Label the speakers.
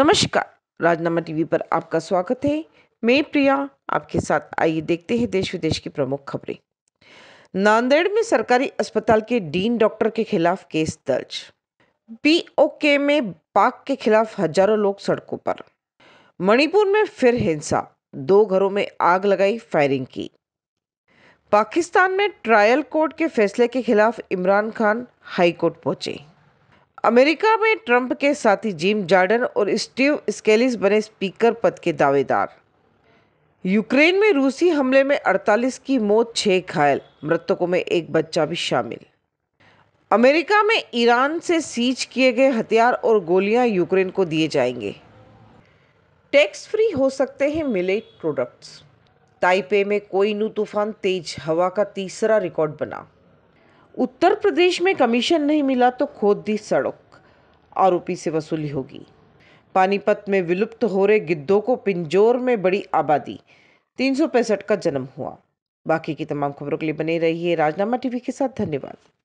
Speaker 1: नमस्कार राजनामा टीवी पर आपका स्वागत है मैं प्रिया आपके साथ आइए देखते हैं देश विदेश की प्रमुख खबरें नांदेड़ में सरकारी अस्पताल के डीन डॉक्टर के खिलाफ केस दर्ज बीओके में पाक के खिलाफ हजारों लोग सड़कों पर मणिपुर में फिर हिंसा दो घरों में आग लगाई फायरिंग की पाकिस्तान में ट्रायल कोर्ट के फैसले के खिलाफ इमरान खान हाईकोर्ट पहुंचे अमेरिका में ट्रंप के साथी जिम जार्डन और स्टीव स्केलिस बने स्पीकर पद के दावेदार यूक्रेन में रूसी हमले में 48 की मौत छः घायल मृतकों में एक बच्चा भी शामिल अमेरिका में ईरान से सीज किए गए हथियार और गोलियां यूक्रेन को दिए जाएंगे टैक्स फ्री हो सकते हैं मिलेट प्रोडक्ट्स ताइपे में कोई नू तूफान तेज हवा का तीसरा रिकॉर्ड बना उत्तर प्रदेश में कमीशन नहीं मिला तो खोद दी सड़क आरोपी से वसूली होगी पानीपत में विलुप्त हो रहे गिद्धों को पिंजोर में बड़ी आबादी तीन का जन्म हुआ बाकी की तमाम खबरों के लिए बने रहिए राजनामा टीवी के साथ धन्यवाद